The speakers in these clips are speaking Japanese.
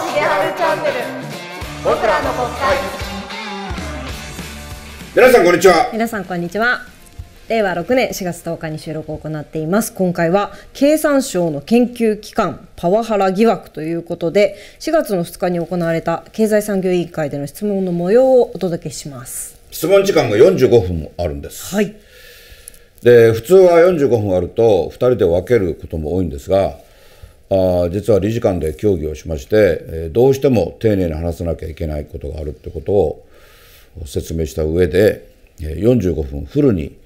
はヒチャンネル僕らの国会皆さんこんにちは皆さんこんにちは令和6年4月10日に収録を行っています今回は経産省の研究機関パワハラ疑惑ということで4月の2日に行われた経済産業委員会での質問の模様をお届けします質問時間が45分もあるんですはいで普通は45分あると2人で分けることも多いんですがあ実は理事官で協議をしまして、えー、どうしても丁寧に話さなきゃいけないことがあるってことを説明した上で、えー、45分フルに、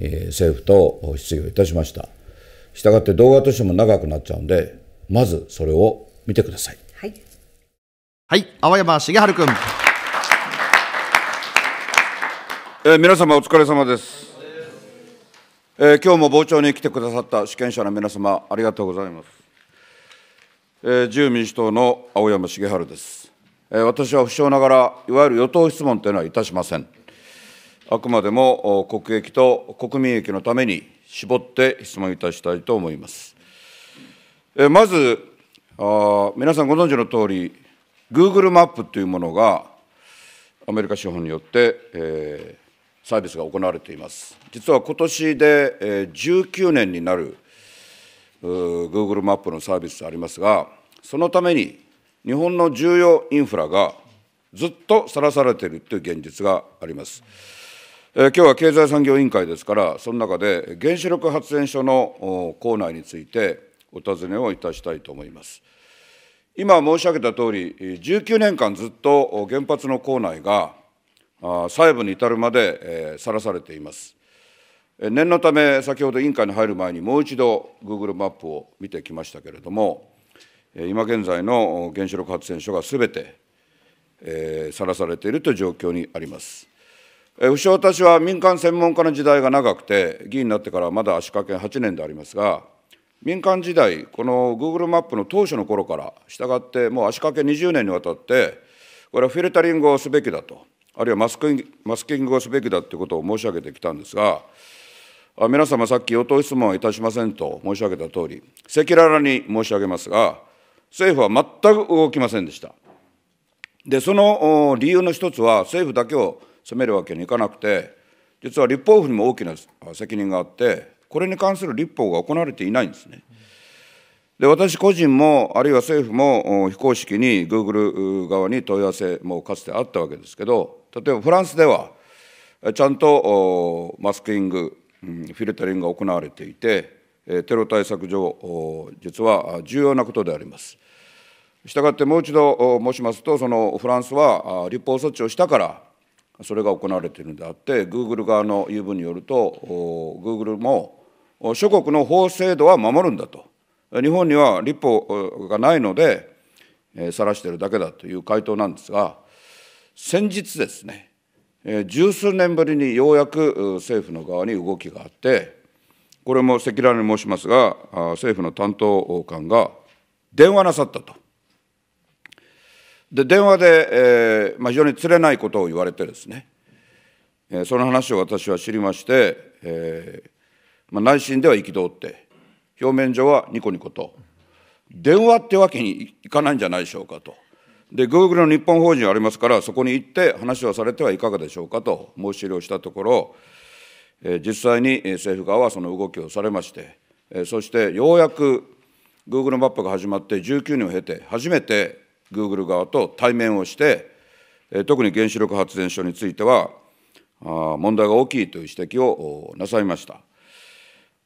え政府と質疑をいたしました。したがって動画としても長くなっちゃうんで、まずそれを見てください。はい。はい、青山茂春君。えー、皆様お疲れ様です。えー、今日も傍聴に来てくださった主権者の皆様ありがとうございます。自由民主党の青山茂春です。私は不詳ながら、いわゆる与党質問というのはいたしません。あくまでも国益と国民益のために絞って質問いたしたいと思います。まず、あ皆さんご存知の通り、Google マップというものが、アメリカ資本によって、えー、サービスが行われています。実は今年で、えー、19年になる、Google マップのサービスありますが、そのために日本の重要インフラがずっとさらされているという現実があります。えー、今日は経済産業委員会ですから、その中で原子力発電所の構内についてお尋ねをいたしたいと思います。今申し上げたとおり、19年間ずっと原発の構内が細部に至るまでさらされています。念のため、先ほど委員会に入る前にもう一度、グーグルマップを見てきましたけれども、今現在の原子力発電所がすべてさら、えー、されているという状況にあります。不詳私は民間専門家の時代が長くて、議員になってからまだ足掛け8年でありますが、民間時代、このグーグルマップの当初の頃から、従ってもう足掛け20年にわたって、これはフィルタリングをすべきだと、あるいはマスキマスキングをすべきだということを申し上げてきたんですが、皆様、さっき与党質問はいたしませんと申し上げたとおり、赤裸々に申し上げますが、政府は全く動きませんでした。で、その理由の一つは、政府だけを責めるわけにいかなくて、実は立法府にも大きな責任があって、これに関する立法が行われていないんですね。で、私個人も、あるいは政府も非公式にグーグル側に問い合わせもかつてあったわけですけど、例えばフランスでは、ちゃんとマスキング、フィルタリングが行われていて、テロ対策上、実は重要なことであります。したがってもう一度申しますと、そのフランスは立法措置をしたから、それが行われているのであって、グーグル側の言い分によると、グーグルも諸国の法制度は守るんだと、日本には立法がないので、晒しているだけだという回答なんですが、先日ですね、十数年ぶりにようやく政府の側に動きがあって、これも赤裸々に申しますが、政府の担当官が電話なさったと。で電話で、えーまあ、非常につれないことを言われてですね、えー、その話を私は知りまして、えーまあ、内心では憤って表面上はニコニコと電話ってわけにいかないんじゃないでしょうかと。で、Google の日本法人ありますから、そこに行って話をされてはいかがでしょうかと申し入れをしたところ、えー、実際に政府側はその動きをされまして、えー、そしてようやく Google マップが始まって19年を経て、初めてグーグル側と対面をして、特に原子力発電所については、問題が大きいという指摘をなさいました。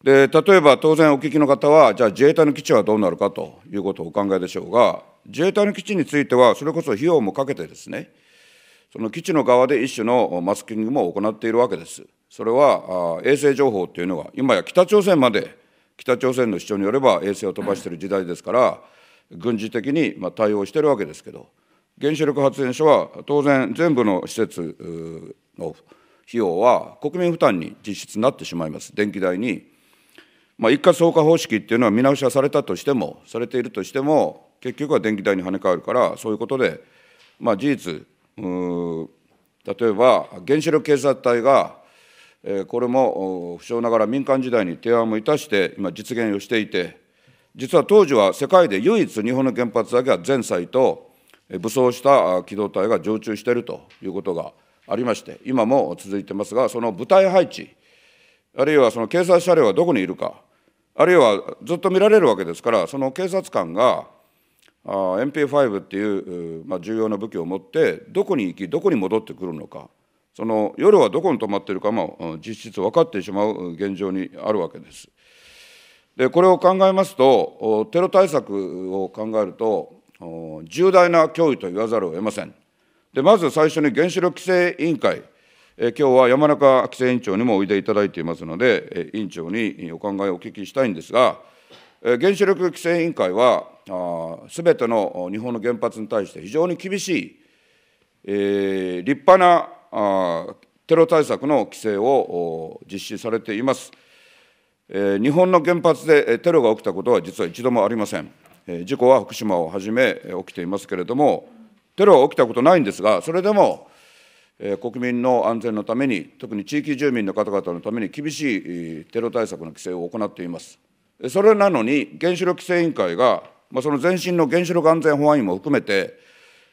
で例えば当然お聞きの方は、じゃあ自衛隊の基地はどうなるかということをお考えでしょうが、自衛隊の基地については、それこそ費用もかけてですね、その基地の側で一種のマスキングも行っているわけです。それは衛星情報というのは、今や北朝鮮まで、北朝鮮の主張によれば衛星を飛ばしている時代ですから、軍事的にま対応しているわけですけど、原子力発電所は当然、全部の施設の費用は国民負担に実質なってしまいます、電気代に。まあ、一括総価方式っていうのは見直しはされたとしても、されているとしても、結局は電気代に跳ね返るから、そういうことで、まあ、事実、例えば原子力警察隊が、えこれも不詳ながら民間時代に提案もいたして、今、実現をしていて、実は当時は世界で唯一日本の原発だけは全サイト武装した機動隊が常駐しているということがありまして今も続いてますがその部隊配置あるいはその警察車両がどこにいるかあるいはずっと見られるわけですからその警察官が MP5 っていう、ま重要な武器を持ってどこに行きどこに戻ってくるのかその夜はどこに泊まっているかも実質分かってしまう現状にあるわけです。でこれを考えますと、テロ対策を考えると、重大な脅威と言わざるを得ません。でまず最初に原子力規制委員会、え今日は山中規制委員長にもおいでいただいていますので、委員長にお考えをお聞きしたいんですが、原子力規制委員会は、すべての日本の原発に対して非常に厳しい、えー、立派なテロ対策の規制を実施されています。日本の原発でテロが起きたことは実は一度もありません。事故は福島をはじめ起きていますけれども、テロは起きたことないんですが、それでも国民の安全のために、特に地域住民の方々のために厳しいテロ対策の規制を行っています。それなのに、原子力規制委員会が、その前身の原子力安全保安院も含めて、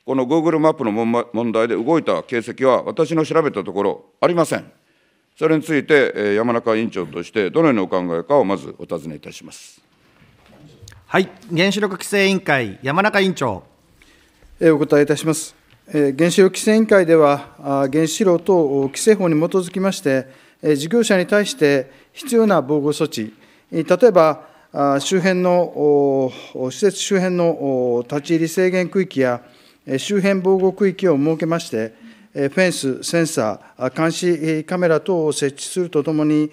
このグーグルマップの問題で動いた形跡は、私の調べたところ、ありません。それについて、山中委員長として、どのようにお考えかをまずお尋ねいたします。はい、原子力規制委員会、山中委員長。お答えいたします。原子力規制委員会では、原子炉等規制法に基づきまして、事業者に対して必要な防護措置、例えば周辺の、施設周辺の立ち入り制限区域や、周辺防護区域を設けまして、フェンス、センサー、監視カメラ等を設置するとともに、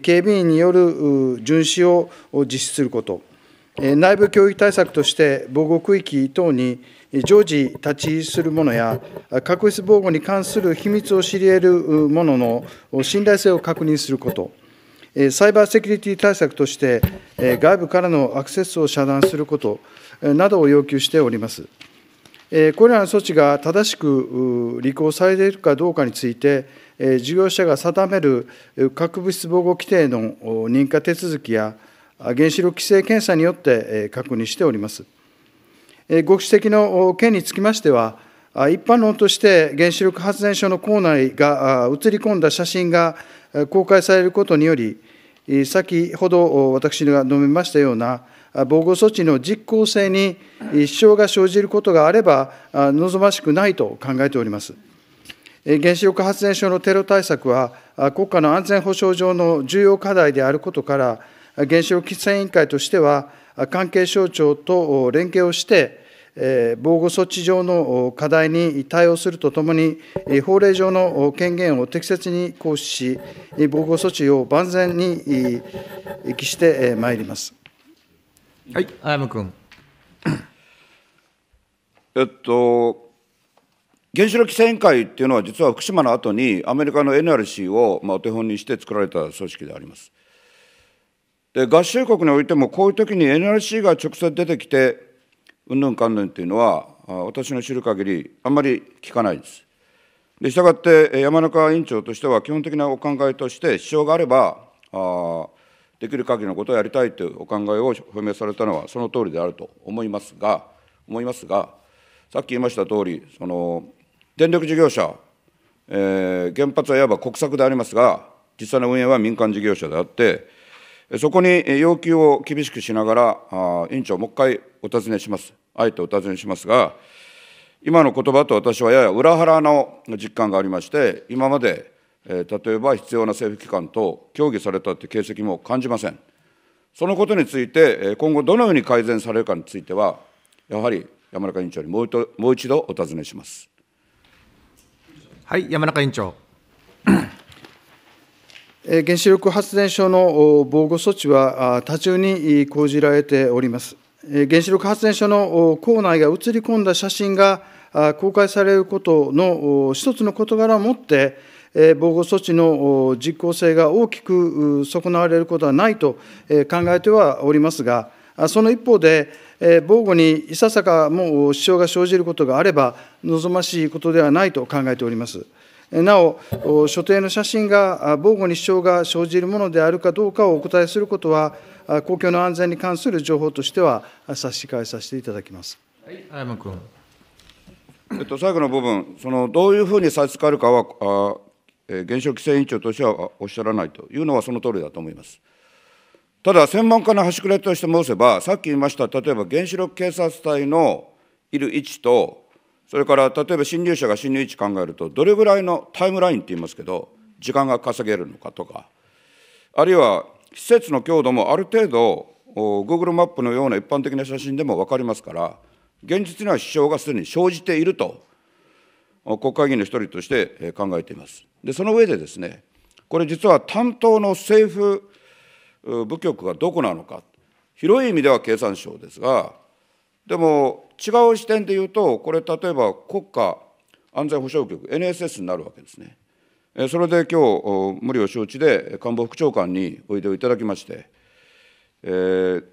警備員による巡視を実施すること、内部教育対策として防護区域等に常時立ち入りするものや、確実防護に関する秘密を知り得るものの信頼性を確認すること、サイバーセキュリティ対策として、外部からのアクセスを遮断することなどを要求しております。これらの措置が正しく履行されているかどうかについて、事業者が定める核物質防護規定の認可手続きや、原子力規制検査によって確認しております。ご指摘の件につきましては、一般論として原子力発電所の構内が写り込んだ写真が公開されることにより、先ほど私が述べましたような、防護措置の実効性に支障が生じることがあれば、望ましくないと考えております。原子力発電所のテロ対策は、国家の安全保障上の重要課題であることから、原子力規制委員会としては、関係省庁と連携をして、防護措置上の課題に対応するとともに、法令上の権限を適切に行使し、防護措置を万全に期してまいります。はい、あやむ君。えっと、原子力規制委員会っていうのは、実は福島の後に、アメリカの NRC を、まあ、お手本にして作られた組織であります。で、合衆国においても、こういう時に NRC が直接出てきて、うんぬんかんぬんっていうのは、私の知る限り、あんまり聞かないです。で、したがって、山中委員長としては、基本的なお考えとして、支障があれば、あできる限りのことをやりたいというお考えを表明されたのはその通りであると思いますが、思いますが、さっき言いました通り、その電力事業者、えー、原発はいわば国策でありますが、実際の運営は民間事業者であって、そこに要求を厳しくしながら、あ委員長、もう一回お尋ねします、あえてお尋ねしますが、今の言葉と私はやや裏腹の実感がありまして、今まで例えば必要な政府機関と協議されたという形跡も感じません。そのことについて、今後どのように改善されるかについては、やはり山中委員長にもう一度お尋ねします。はい、山中委員長。原子力発電所の防護措置は多重に講じられております。原子力発電所の構内が写り込んだ写真が公開されることの一つの事柄をもって、防護措置の実効性が大きく損なわれることはないと考えてはおりますが、その一方で、防護にいささかも支障が生じることがあれば、望ましいことではないと考えております。なお、所定の写真が防護に支障が生じるものであるかどうかをお答えすることは、公共の安全に関する情報としては差し控えさせていただきます。はい、山君。えっと、最後の部分、そのどういうふうに差し支えるかは原子力規制委員長としてはおっしゃらないというのはその通りだと思います。ただ、専門家の端くれとして申せば、さっき言いました、例えば原子力警察隊のいる位置と、それから例えば侵入者が侵入位置考えると、どれぐらいのタイムラインって言いますけど、時間が稼げるのかとか、あるいは施設の強度もある程度、Google マップのような一般的な写真でも分かりますから、現実には支障がすでに生じていると国会議員の一人として考えています。で、その上でですね、これ実は担当の政府部局がどこなのか、広い意味では経産省ですが、でも違う視点で言うと、これ、例えば国家安全保障局、NSS になるわけですね。それで今日無理を承知で官房副長官においでをいただきまして、えー、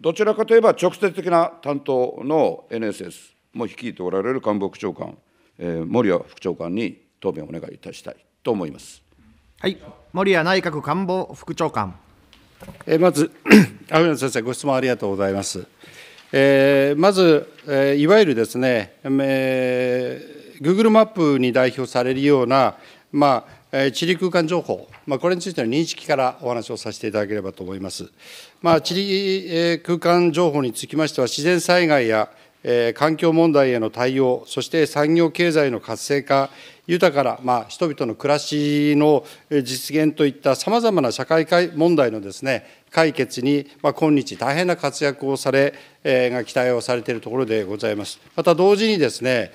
どちらかといえば直接的な担当の NSS も率いておられる官房副長官森谷副長官に答弁をお願いいたしたいと思います。はい、森谷内閣官房副長官。えまず、阿 部先生、ご質問ありがとうございます。えー、まず、えー、いわゆるですね、えー、Google マップに代表されるような、まあ、えー、地理空間情報、まあ、これについての認識からお話をさせていただければと思います。まあ、地理、えー、空間情報につきましては、自然災害や環境問題への対応、そして産業経済の活性化、豊かな、まあ、人々の暮らしの実現といったさまざまな社会問題のです、ね、解決に、まあ、今日、大変な活躍をされ、えー、が期待をされているところでございます。また同時にですね、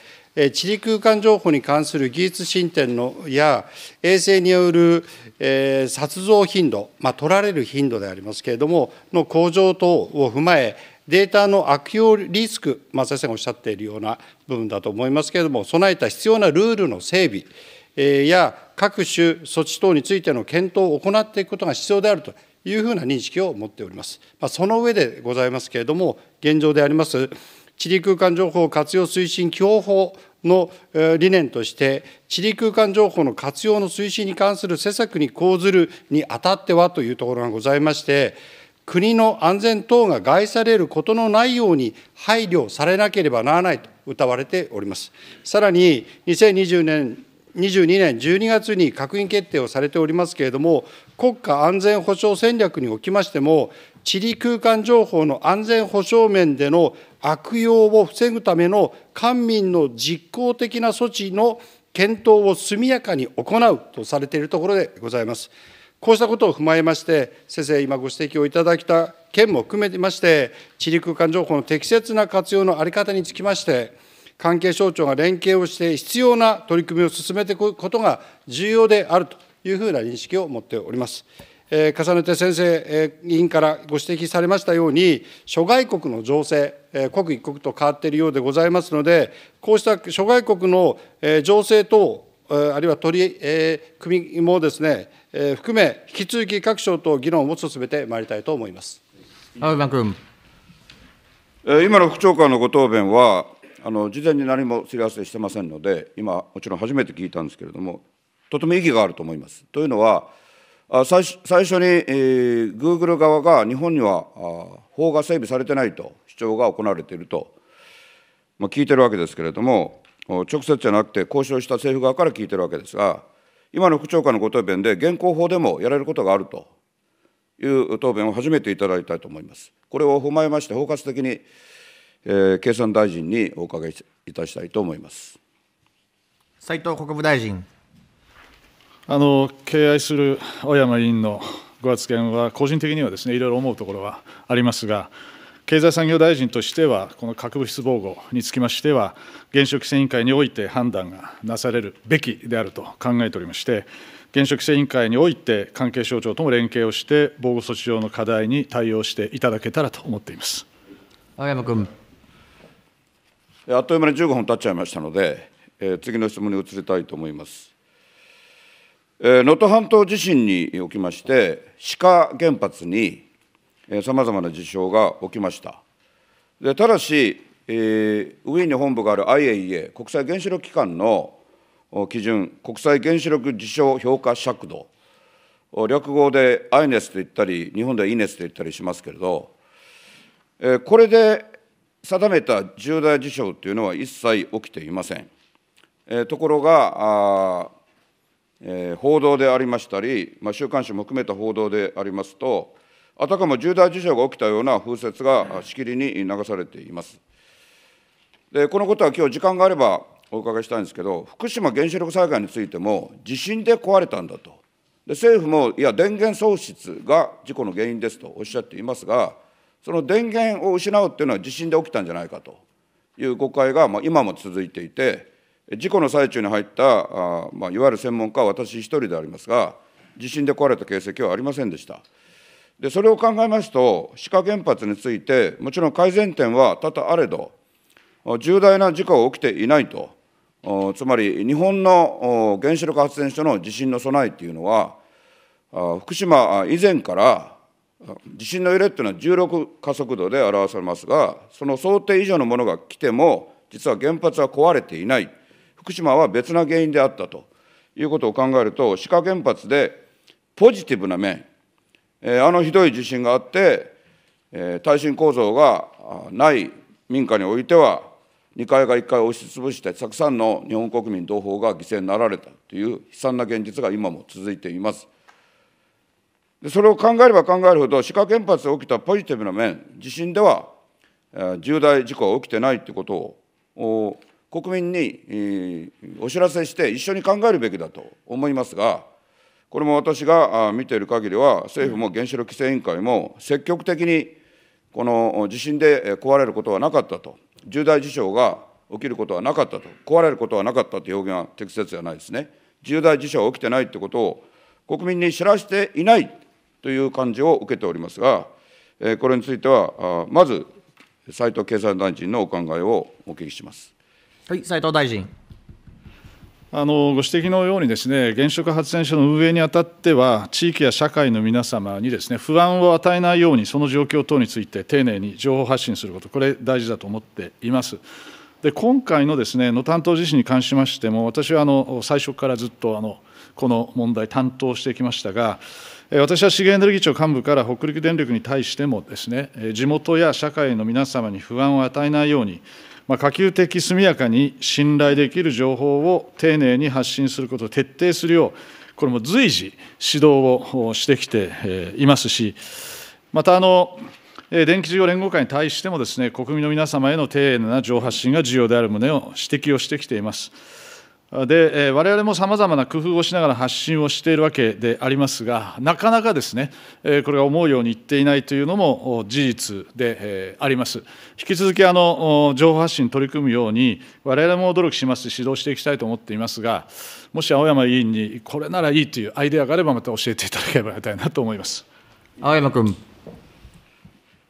地理空間情報に関する技術進展のや衛星による、えー、殺像頻度、まあ、取られる頻度でありますけれども、の向上等を踏まえ、データの悪用リスク、まあ、先生がおっしゃっているような部分だと思いますけれども、備えた必要なルールの整備、えや各種措置等についての検討を行っていくことが必要であるというふうな認識を持っております。まあ、その上でございますけれども、現状であります、地理空間情報活用推進基本法の理念として、地理空間情報の活用の推進に関する施策に講ずるにあたってはというところがございまして、国の安全等が害されることのないように配慮されなければならないと謳われております。さらに2020年22年12月に閣議決定をされておりますけれども、国家安全保障戦略におきましても、地理空間情報の安全保障面での悪用を防ぐための官民の実効的な措置の検討を速やかに行うとされているところでございます。こうしたことを踏まえまして、先生、今ご指摘をいただいた件も含めてまして、地理空間情報の適切な活用の在り方につきまして、関係省庁が連携をして必要な取り組みを進めていくことが重要であるというふうな認識を持っております。えー、重ねて先生、えー、委員からご指摘されましたように、諸外国の情勢、えー、刻一刻と変わっているようでございますので、こうした諸外国の、えー、情勢等あるいは取り、えー、組もですね、えー、含め、引き続き各省と議論を進めてまいりたいと思います青山君。今の副長官のご答弁は、あの事前に何もすり合わせしてませんので、今、もちろん初めて聞いたんですけれども、とても意義があると思います。というのは、最最初に、えー、グーグル側が日本には法が整備されてないと主張が行われていると、まあ、聞いてるわけですけれども、直接じゃなくて交渉した政府側から聞いてるわけですが、今の副長官のご答弁で、現行法でもやれることがあるという答弁を初めていただきたいと思います。これを踏まえまして、包括的に、えー、経産大臣にお伺いいたしたいと思います斉藤国務大臣。あの敬愛する小山委員のご発言は、個人的にはですねいろいろ思うところはありますが、経済産業大臣としては、この核物質防護につきましては、原子力規制委員会において判断がなされるべきであると考えておりまして、原子力規制委員会において、関係省庁とも連携をして、防護措置上の課題に対応していただけたらと思っています青山君。あっという間に15分経っちゃいましたので、えー、次の質問に移りたいと思います。能、えー、登、半島地震におきまして、志賀原発にさまざまな事象が起きました。でただし、えー、ウィーンに本部がある IAEA、国際原子力機関の基準、国際原子力事象評価尺度、略語で INES と言ったり、日本では INES と言ったりしますけれど、えー、これで定めた重大事象というのは一切起きていません。えー、ところがあ、えー、報道でありましたり、まあ、週刊誌も含めた報道でありますと、あたかも重大事象が起きたような風説がしきりに流されています。でこのことは今日時間があればお伺いしたいんですけど、福島原子力災害についても、地震で壊れたんだと、で政府も、いや、電源喪失が事故の原因ですとおっしゃっていますが、その電源を失うっていうのは地震で起きたんじゃないかという誤解が、まあ、今も続いていて、事故の最中に入ったあ、まあ、いわゆる専門家は私一人でありますが、地震で壊れた形跡はありませんでした。でそれを考えますと、志賀原発について、もちろん改善点は多々あれど、重大な事故は起きていないと、つまり日本の原子力発電所の地震の備えというのは、福島以前から地震の揺れというのは16加速度で表されますが、その想定以上のものが来ても、実は原発は壊れていない、福島は別な原因であったということを考えると、志賀原発でポジティブな面、えあのひどい地震があって、え耐震構造がない民家においては、2階が1階を押しつぶして、たくさんの日本国民同胞が犠牲になられたという悲惨な現実が今も続いています。でそれを考えれば考えるほど、志賀原発で起きたポジティブな面、地震では重大事故は起きてないということを、国民にお知らせして、一緒に考えるべきだと思いますが、これも私が見ている限りは、政府も原子力規制委員会も積極的にこの地震で壊れることはなかったと、重大事象が起きることはなかったと、壊れることはなかったという表現は適切ではないですね。重大事象が起きてないということを国民に知らせていないという感じを受けておりますが、これについては、まず斉藤経済大臣のお考えをお聞きします。はい、斉藤大臣。あのご指摘のようにですね、原子力発電所の運営にあたっては、地域や社会の皆様にですね、不安を与えないように、その状況等について丁寧に情報発信すること、これ大事だと思っています。で、今回のですね、担当地震に関しましても、私はあの最初からずっとあのこの問題担当してきましたが、私は資源エネルギー庁幹部から北陸電力に対してもですね、地元や社会の皆様に不安を与えないように、まあ、可及的速やかに信頼できる情報を丁寧に発信することを徹底するよう、これも随時指導をしてきていますし、またあの、電気事業連合会に対してもです、ね、国民の皆様への丁寧な情報発信が重要である旨を指摘をしてきています。で我々もさまざまな工夫をしながら発信をしているわけでありますが、なかなかですね、これが思うようにいっていないというのも事実であります。引き続きあの情報発信に取り組むように、我々も努力しますし、指導していきたいと思っていますが、もし青山委員にこれならいいというアイデアがあれば、また教えていただければたいなと思います。青山君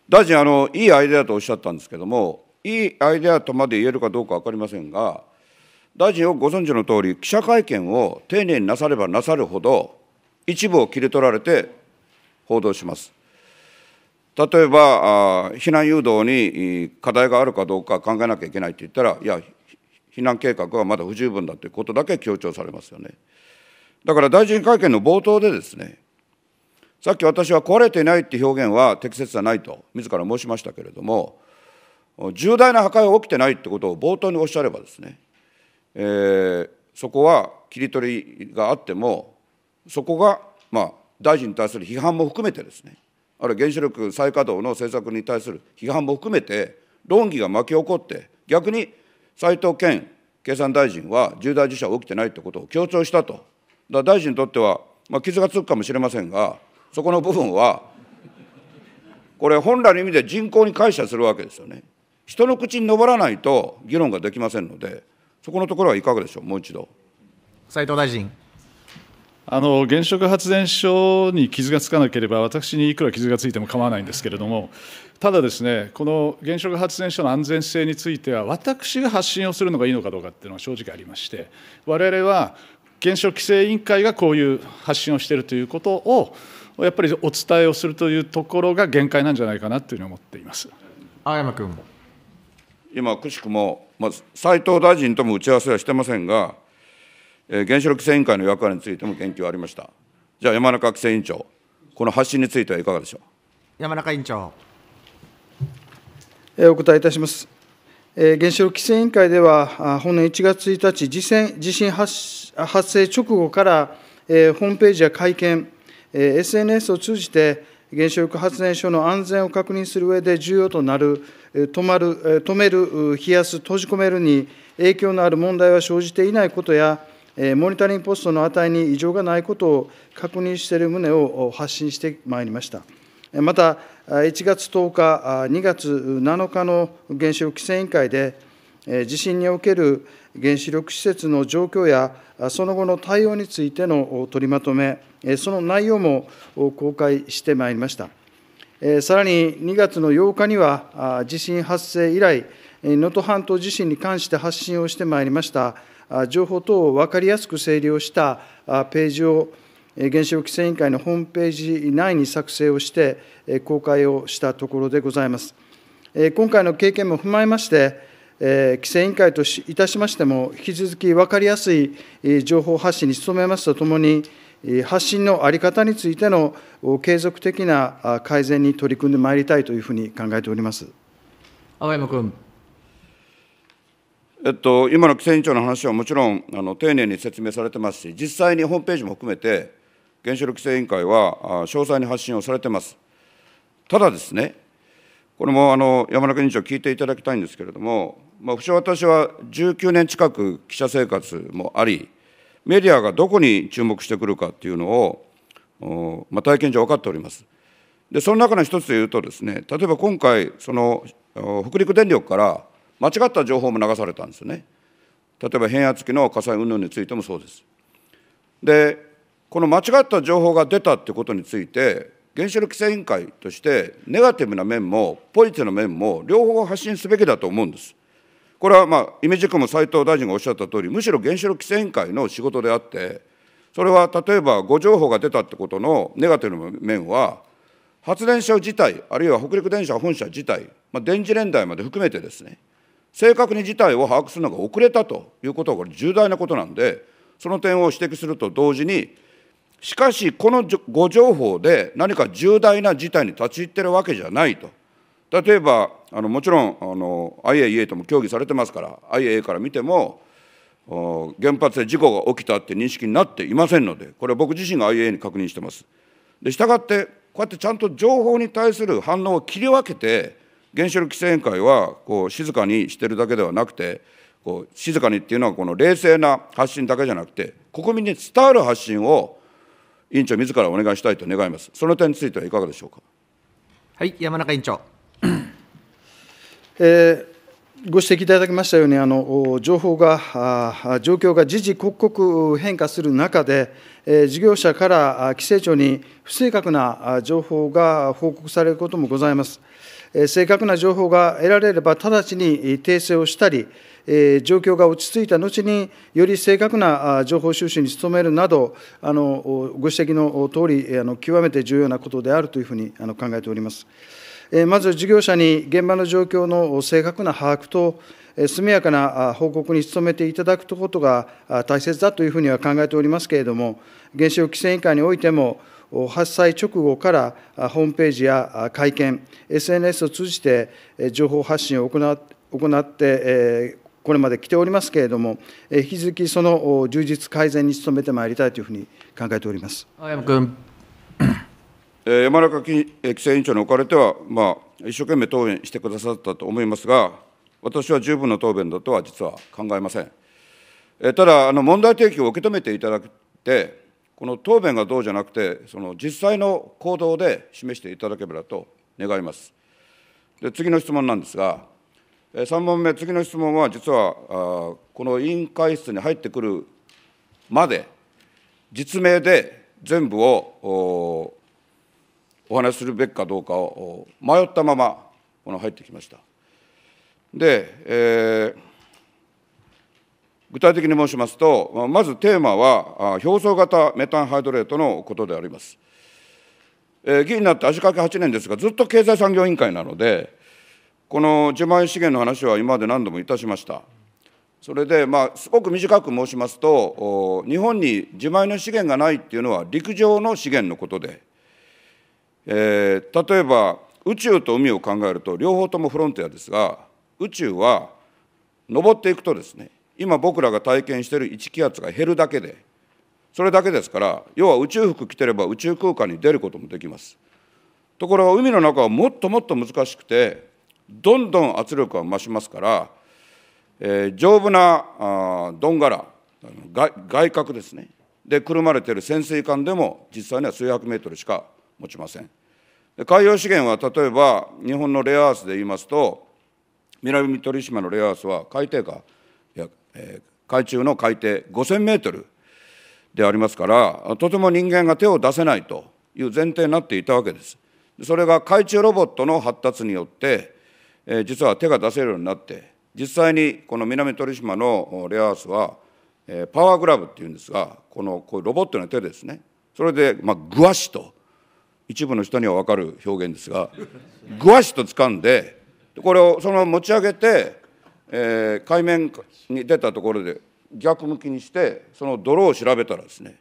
大臣あの、いいアイデアとおっしゃったんですけれども、いいアイデアとまで言えるかどうか分かりませんが、大臣をご存知のとおり、記者会見を丁寧になさればなさるほど、一部を切り取られて報道します。例えば、避難誘導に課題があるかどうか考えなきゃいけないって言ったら、いや、避難計画はまだ不十分だということだけ強調されますよね。だから大臣会見の冒頭でですね、さっき私は壊れていないって表現は適切じゃないと、自ら申しましたけれども、重大な破壊が起きてないってことを冒頭におっしゃればですね、えー、そこは切り取りがあってもそこが、まあ、大臣に対する批判も含めてですねあるいは原子力再稼働の政策に対する批判も含めて論議が巻き起こって逆に斉藤健経産大臣は重大事象は起きてないということを強調したとだ大臣にとっては、まあ、傷がつくかもしれませんがそこの部分はこれ本来の意味で人口に感謝するわけですよね人の口に上らないと議論ができませんのでそこのところはいかがでしょう、もう一度。斉藤大臣あの原子力発電所に傷がつかなければ、私にいくら傷がついても構わないんですけれども、ただですね、この原子力発電所の安全性については、私が発信をするのがいいのかどうかっていうのは正直ありまして、我々は原子力規制委員会がこういう発信をしているということを、やっぱりお伝えをするというところが限界なんじゃないかなというふうに思っています青山君。今、くしくもまあ、斉藤大臣とも打ち合わせはしてませんが、えー、原子力規制委員会の役割についても言及はありました。じゃあ、山中規制委員長、この発信についてはいかがでしょう。山中委員長。えー、お答えいたします。えー、原子力規制委員会では、本年1月1日、地震地震発発生直後から、えー、ホームページや会見、えー、SNS を通じて、原子力発電所の安全を確認する上で重要となる、止まる、止める、冷やす、閉じ込めるに影響のある問題は生じていないことや、モニタリングポストの値に異常がないことを確認している旨を発信してまいりました。また、1月10日、2月7日の原子力規制委員会で、地震における原子力施設の状況や、その後の対応についての取りまとめ、その内容も公開してまいりました。さらに2月の8日には、地震発生以来、能登半島地震に関して発信をしてまいりました、情報等を分かりやすく整理をしたページを、原子力規制委員会のホームページ内に作成をして、公開をしたところでございます。今回の経験も踏まえまして、規制委員会といたしましても、引き続き分かりやすい情報発信に努めますとともに、発信の在り方についての継続的な改善に取り組んでまいりたいというふうに考えております青山君。えっと、今の規制委員長の話はもちろんあの丁寧に説明されてますし、実際にホームページも含めて、原子力規制委員会は詳細に発信をされてます。ただですね、これもあの山中委員長、聞いていただきたいんですけれども、まあ、不詳私は19年近く記者生活もあり、メディアがどこに注目してくるかっていうのを、まあ、体験上分かっております。で、その中の一つで言うとですね、例えば今回、その北陸電力から間違った情報も流されたんですよね。例えば変圧器の火災云々についてもそうです。で、この間違った情報が出たってことについて、原子力規制委員会として、ネガティブな面もポジティブな面も両方発信すべきだと思うんです。これはまあ、イメージ君も斉藤大臣がおっしゃった通り、むしろ原子力規制委員会の仕事であって、それは例えば誤情報が出たってことのネガティブな面は、発電所自体、あるいは北陸電車本社自体、まあ、電磁連帯まで含めてですね、正確に事態を把握するのが遅れたということは、これ、重大なことなんで、その点を指摘すると同時に、しかし、この誤情報で何か重大な事態に立ち入ってるわけじゃないと。例えばあのもちろんあの IAEA とも協議されてますから IAEA から見ても原発で事故が起きたって認識になっていませんのでこれは僕自身が IAEA に確認してますでしたがってこうやってちゃんと情報に対する反応を切り分けて原子力規制委員会はこう静かにしてるだけではなくてこう静かにっていうのはこの冷静な発信だけじゃなくて国民に伝わる発信を委員長自らお願いしたいと願いますその点についてはいかがでしょうかはい山中委員長ご指摘いただきましたように、あの情報が、状況が時々刻々変化する中で、事業者から規制庁に不正確な情報が報告されることもございます。正確な情報が得られれば、直ちに訂正をしたり、状況が落ち着いた後に、より正確な情報収集に努めるなど、あのご指摘のとおりあの、極めて重要なことであるというふうにあの考えております。まず事業者に現場の状況の正確な把握と、速やかな報告に努めていただくことが大切だというふうには考えておりますけれども、原子力規制委員会においても、発災直後からホームページや会見、SNS を通じて情報発信を行って、これまで来ておりますけれども、引き続きその充実改善に努めてまいりたいというふうに考えております。青山君え山中規制委員長におかれては、まあ、一生懸命答弁してくださったと思いますが、私は十分な答弁だとは実は考えません。えただ、あの問題提起を受け止めていただいて、この答弁がどうじゃなくて、その実際の行動で示していただければと願います。で次の質問なんですが、3問目、次の質問は、実はあこの委員会室に入ってくるまで、実名で全部をお話しするべきかどうかを迷ったままこの入ってきました。で、えー具体的に申しますと、まずテーマは、表層型メタンハイドレートのことであります。えー、議員になって足掛け8年ですが、ずっと経済産業委員会なので、この自前資源の話は今まで何度もいたしました。それで、まあ、すごく短く申しますと、日本に自前の資源がないっていうのは、陸上の資源のことでえー、例えば宇宙と海を考えると両方ともフロンティアですが宇宙は登っていくとですね今僕らが体験している1気圧が減るだけでそれだけですから要は宇宙服着てれば宇宙空間に出ることもできますところが海の中はもっともっと難しくてどんどん圧力が増しますから、えー、丈夫なあどんがら外角ですねでくるまれている潜水艦でも実際には数百メートルしか持ちません。海洋資源は例えば日本のレアアースで言いますと南鳥島のレアアースは海底下や、えー、海中の海底5000メートルでありますからとても人間が手を出せないという前提になっていたわけです。それが海中ロボットの発達によって、えー、実は手が出せるようになって実際にこの南鳥島のレアアースは、えー、パワーグラブっていうんですがこのこういうロボットの手ですねそれで、まあ、グワシと。一部の人には分かる表現ですがぐわしと掴んでこれをそのまま持ち上げて、えー、海面に出たところで逆向きにしてその泥を調べたらですね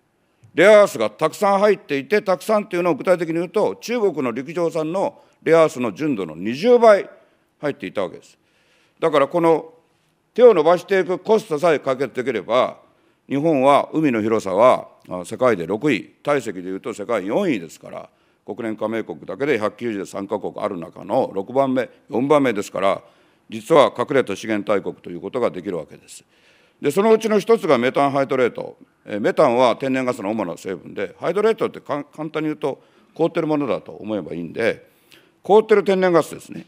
レアアースがたくさん入っていてたくさんっていうのを具体的に言うと中国の陸上産のレアアースの純度の20倍入っていたわけです。だからこの手を伸ばしていくコストさえかけていければ日本は海の広さは世界で6位体積でいうと世界4位ですから国連加盟国だけで193カ国ある中の6番目、4番目ですから、実は隠れた資源大国ということができるわけです。で、そのうちの一つがメタンハイドレート。メタンは天然ガスの主な成分で、ハイドレートって簡単に言うと凍ってるものだと思えばいいんで、凍ってる天然ガスですね。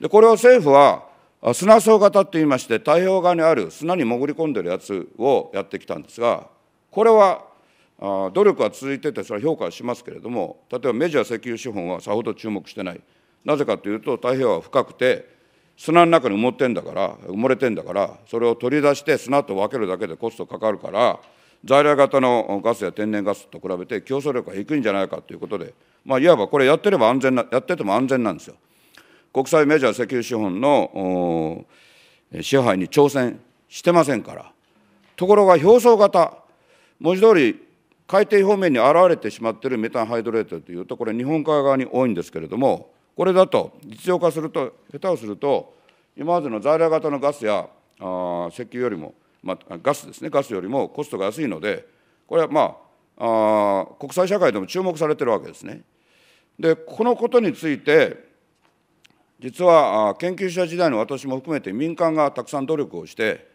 で、これを政府は砂層型っていいまして、太平洋側にある砂に潜り込んでるやつをやってきたんですが、これはあ努力は続いてて、それは評価はしますけれども、例えばメジャー石油資本はさほど注目してない。なぜかというと、太平洋は深くて、砂の中に埋もってんだから、埋もれてんだから、それを取り出して砂と分けるだけでコストかかるから、在来型のガスや天然ガスと比べて競争力が低いんじゃないかということで、まあ、いわばこれやってれば安全な、やってても安全なんですよ。国際メジャー石油資本の支配に挑戦してませんから。ところが表層型、文字通り海底表面に現れてしまっているメタンハイドレートというと、これ、日本海側に多いんですけれども、これだと、実用化すると、下手をすると、今までの在来型のガスやあ石油よりも、まあ、ガスですね、ガスよりもコストが安いので、これはまああ、国際社会でも注目されてるわけですね。で、このことについて、実は研究者時代の私も含めて民間がたくさん努力をして、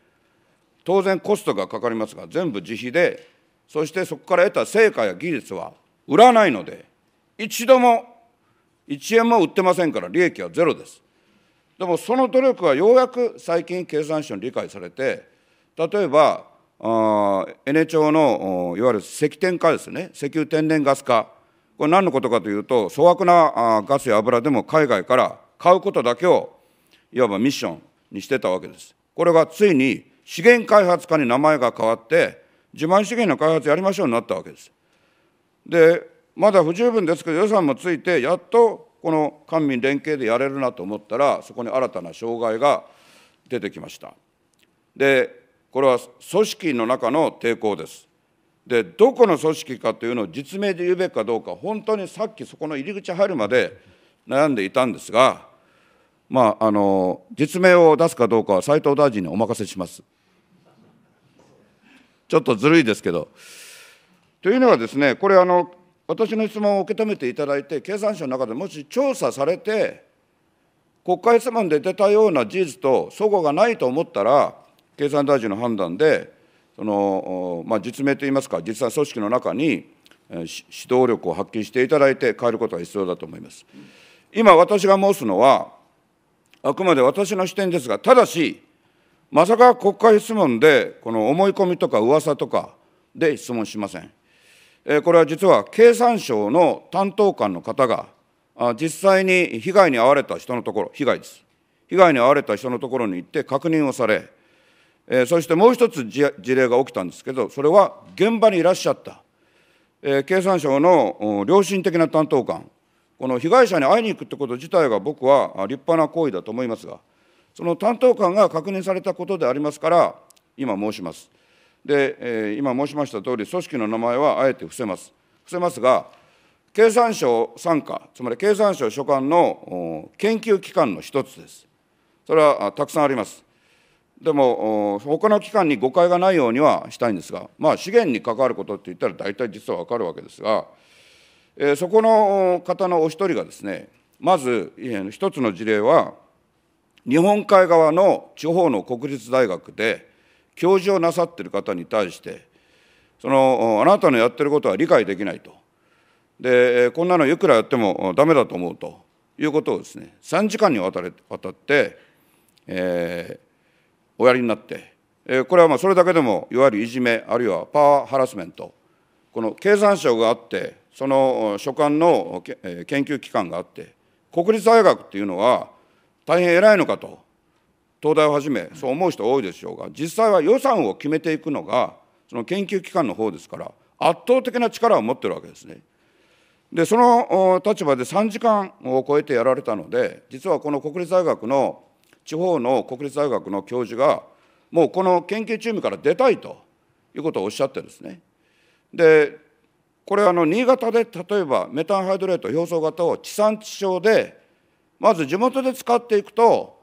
当然コストがかかりますが、全部自費でそしてそこから得た成果や技術は売らないので、一度も1円も売ってませんから、利益はゼロです。でもその努力はようやく最近経産省に理解されて、例えば、N 町のいわゆる石炭化ですね、石油天然ガス化、これ何のことかというと、粗悪なガスや油でも海外から買うことだけを、いわばミッションにしてたわけです。これがついに資源開発化に名前が変わって、自慢資源の開発やりましょうになったわけです。でまだ不十分ですけど予算もついてやっとこの官民連携でやれるなと思ったらそこに新たな障害が出てきました。でこれは組織の中の抵抗です。でどこの組織かというのを実名で言うべきかどうか本当にさっきそこの入り口入るまで悩んでいたんですが、まあ、あの実名を出すかどうかは斉藤大臣にお任せします。ちょっとずるいですけど。というのはですね、これあの、私の質問を受け止めていただいて、経産省の中でもし調査されて、国会質問で出たような事実と齟齬がないと思ったら、経産大臣の判断で、そのまあ、実名といいますか、実際組織の中に、指導力を発揮していただいて変えることが必要だと思います。今、私が申すのは、あくまで私の視点ですが、ただし、まさか国会質問で、この思い込みとか噂とかで質問しません。これは実は経産省の担当官の方が、実際に被害に遭われた人のところ、被害です。被害に遭われた人のところに行って確認をされ、そしてもう一つ事例が起きたんですけど、それは現場にいらっしゃった、経産省の良心的な担当官、この被害者に会いに行くってこと自体が僕は立派な行為だと思いますが、その担当官が確認されたことでありますから、今申します。で、えー、今申しましたとおり、組織の名前はあえて伏せます。伏せますが、経産省傘下、つまり経産省所管の研究機関の一つです。それはたくさんあります。でも、他の機関に誤解がないようにはしたいんですが、まあ、資源に関わることって言ったら、大体実は分かるわけですが、えー、そこの方のお一人がですね、まず、一つの事例は、日本海側の地方の国立大学で教授をなさっている方に対してそのあなたのやってることは理解できないとでこんなのいくらやってもだめだと思うということをですね3時間にわたって、えー、おやりになって、えー、これはまあそれだけでもいわゆるいじめあるいはパワーハラスメントこの経産省があってその所管の研究機関があって国立大学っていうのは大変偉いのかと、東大をはじめ、そう思う人多いでしょうが、実際は予算を決めていくのが、その研究機関の方ですから、圧倒的な力を持ってるわけですね。で、その立場で3時間を超えてやられたので、実はこの国立大学の、地方の国立大学の教授が、もうこの研究チームから出たいということをおっしゃってですね。で、これあの新潟で例えばメタンハイドレート表層型を地産地消でまず地元で使っていくと、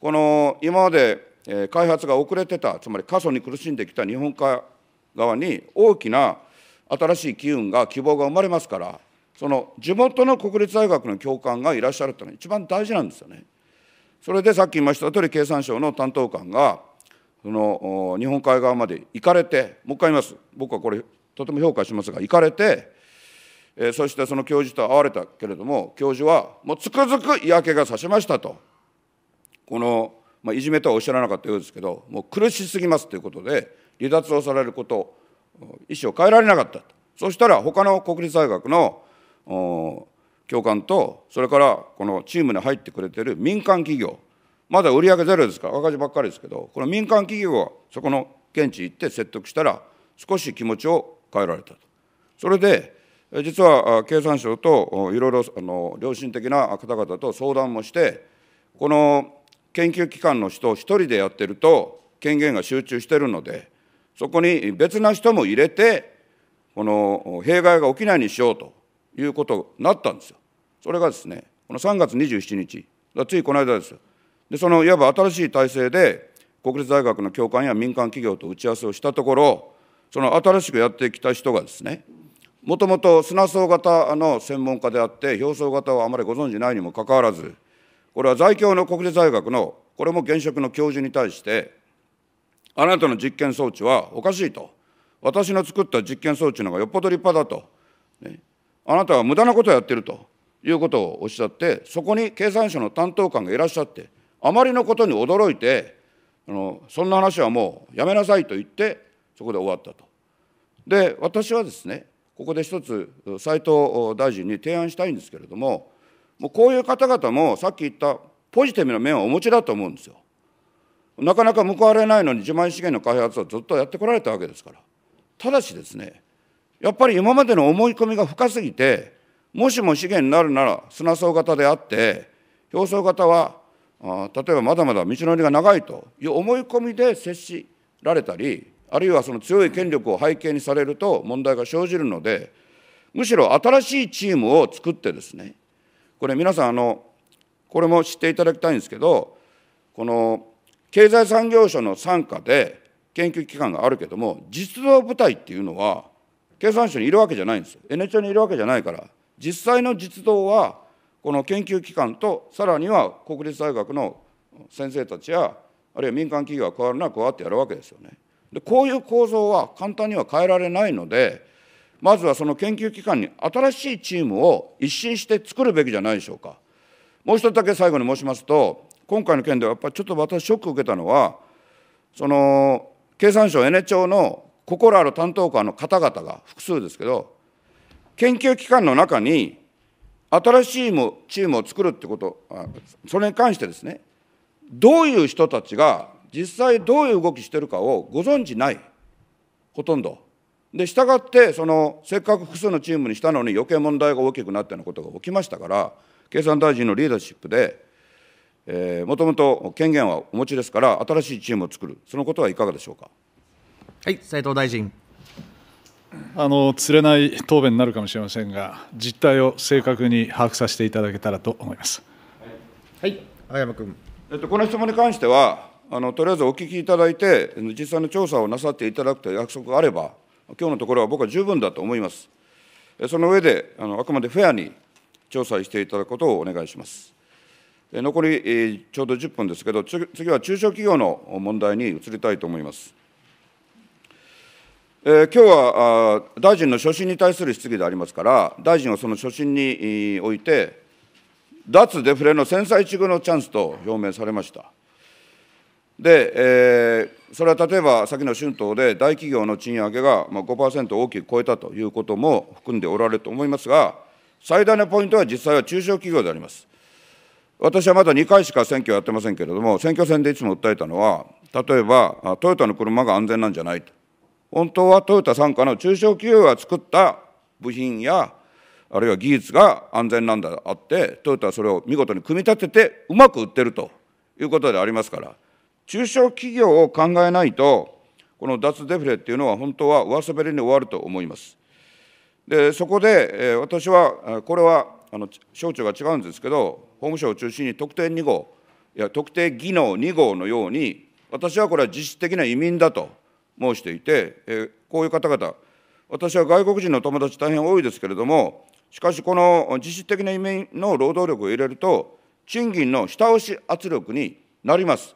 この今まで開発が遅れてた、つまり過疎に苦しんできた日本海側に大きな新しい機運が、希望が生まれますから、その地元の国立大学の教官がいらっしゃるというのが一番大事なんですよね。それでさっき言いましたとおり、経産省の担当官が、その日本海側まで行かれて、もう一回言います、僕はこれ、とても評価しますが、行かれて、えそしてその教授と会われたけれども教授はもうつくづく嫌気がさしましたとこの、まあ、いじめとはおっしゃらなかったようですけどもう苦しすぎますということで離脱をされること意思を変えられなかったそしたら他の国立大学の教官とそれからこのチームに入ってくれてる民間企業まだ売り上げゼロですから赤字ばっかりですけどこの民間企業がそこの現地行って説得したら少し気持ちを変えられたとそれで実は経産省といろいろ良心的な方々と相談もして、この研究機関の人を1人でやってると、権限が集中してるので、そこに別な人も入れて、この弊害が起きないにしようということになったんですよ。それがですね、この3月27日、ついこの間ですで、そのいわば新しい体制で、国立大学の教官や民間企業と打ち合わせをしたところ、その新しくやってきた人がですね、もともと砂層型の専門家であって、表層型はあまりご存じないにもかかわらず、これは在京の国立大学の、これも現職の教授に対して、あなたの実験装置はおかしいと、私の作った実験装置の方がよっぽど立派だと、ね、あなたは無駄なことをやってるということをおっしゃって、そこに経産省の担当官がいらっしゃって、あまりのことに驚いて、あのそんな話はもうやめなさいと言って、そこで終わったと。で、私はですね、ここで一つ、斉藤大臣に提案したいんですけれども、もうこういう方々もさっき言ったポジティブな面をお持ちだと思うんですよ。なかなか報われないのに自前資源の開発をずっとやってこられたわけですから。ただしですね、やっぱり今までの思い込みが深すぎて、もしも資源になるなら砂層型であって、表層型はあ例えばまだまだ道のりが長いという思い込みで接しられたり、あるいはその強い権力を背景にされると問題が生じるので、むしろ新しいチームを作ってですね、これ皆さんあの、これも知っていただきたいんですけど、この経済産業省の傘下で研究機関があるけども、実動部隊っていうのは、経産省にいるわけじゃないんですよ。NHO にいるわけじゃないから、実際の実動は、この研究機関と、さらには国立大学の先生たちや、あるいは民間企業が加わるのは加わってやるわけですよね。でこういう構造は簡単には変えられないのでまずはその研究機関に新しいチームを一新して作るべきじゃないでしょうか。もう一つだけ最後に申しますと今回の件ではやっぱりちょっと私ショック受けたのはその経産省 N 庁の心ある担当官の方々が複数ですけど研究機関の中に新しいチームを作るってことそれに関してですねどういう人たちが実際どういう動きしてるかをご存じない、ほとんど。で、したがって、そのせっかく複数のチームにしたのに余計問題が大きくなったようなことが起きましたから、経産大臣のリーダーシップで、えもともと権限はお持ちですから、新しいチームを作る、そのことはいかがでしょうか。はい、斉藤大臣。あの釣れない答弁になるかもしれませんが、実態を正確に把握させていただけたらと思います。はい、青山君。えっと、この質問に関しては、あのとりあえずお聞きいただいて、実際の調査をなさっていただくという約束があれば、今日のところは僕は十分だと思います。その上で、あのあくまでフェアに調査していただくことをお願いします。残りちょうど10分ですけど、次は中小企業の問題に移りたいと思います。えー、今日は大臣の所信に対する質疑でありますから、大臣はその所信において、脱デフレの千載一遇のチャンスと表明されました。で、えー、それは例えば先の春闘で大企業の賃上げが5%を大きく超えたということも含んでおられると思いますが、最大のポイントは実際は中小企業であります。私はまだ2回しか選挙やってませんけれども、選挙戦でいつも訴えたのは、例えばトヨタの車が安全なんじゃないと、本当はトヨタ傘下の中小企業が作った部品や、あるいは技術が安全なんだあって、トヨタはそれを見事に組み立てて、うまく売ってるということでありますから。中小企業を考えないと、この脱デフレっていうのは、本当は上滑りに終わると思います。でそこで、え私は、これはあの省庁が違うんですけど、法務省を中心に特定2号、いや、特定技能2号のように、私はこれは実質的な移民だと申していて、えこういう方々、私は外国人の友達大変多いですけれども、しかし、この実質的な移民の労働力を入れると、賃金の下押し圧力になります。